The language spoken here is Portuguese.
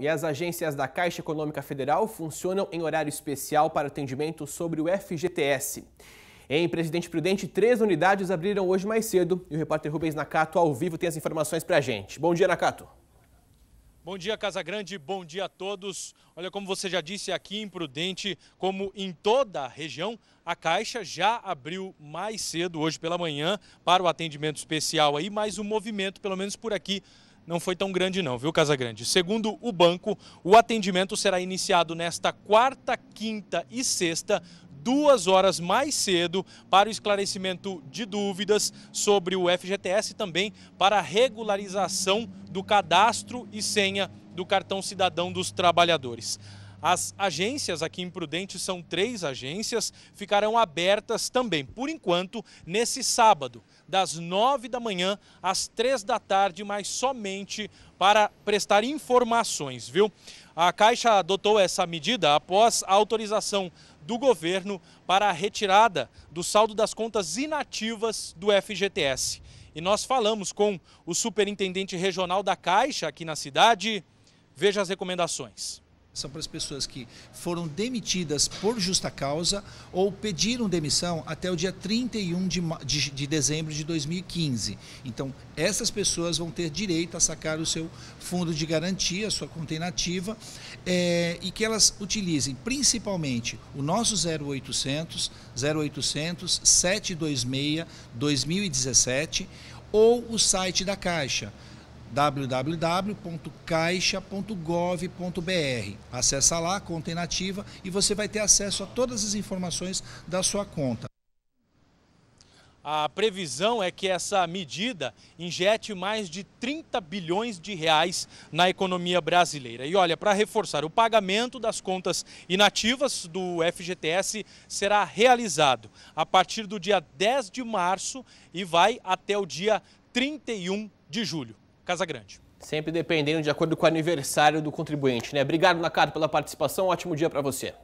E as agências da Caixa Econômica Federal funcionam em horário especial para atendimento sobre o FGTS. Em Presidente Prudente, três unidades abriram hoje mais cedo e o repórter Rubens Nakato, ao vivo, tem as informações para a gente. Bom dia, Nakato. Bom dia, Casa Grande. Bom dia a todos. Olha, como você já disse, aqui em Prudente, como em toda a região, a Caixa já abriu mais cedo, hoje pela manhã, para o atendimento especial aí, mas o movimento, pelo menos por aqui, não foi tão grande não, viu, Casagrande? Segundo o banco, o atendimento será iniciado nesta quarta, quinta e sexta, duas horas mais cedo para o esclarecimento de dúvidas sobre o FGTS e também para a regularização do cadastro e senha do cartão cidadão dos trabalhadores. As agências aqui em Prudente são três agências, ficarão abertas também, por enquanto, nesse sábado, das nove da manhã às três da tarde, mas somente para prestar informações, viu? A Caixa adotou essa medida após a autorização do governo para a retirada do saldo das contas inativas do FGTS. E nós falamos com o superintendente regional da Caixa aqui na cidade. Veja as recomendações são para as pessoas que foram demitidas por justa causa ou pediram demissão até o dia 31 de, de, de dezembro de 2015. Então, essas pessoas vão ter direito a sacar o seu fundo de garantia, a sua contenativa, é, eh, e que elas utilizem principalmente o nosso 0800, 0800 726 2017 ou o site da Caixa www.caixa.gov.br. Acesse lá a conta inativa e você vai ter acesso a todas as informações da sua conta. A previsão é que essa medida injete mais de 30 bilhões de reais na economia brasileira. E olha, para reforçar, o pagamento das contas inativas do FGTS será realizado a partir do dia 10 de março e vai até o dia 31 de julho. Casa Grande. Sempre dependendo de acordo com o aniversário do contribuinte, né? Obrigado, Nakar, pela participação. Um ótimo dia para você.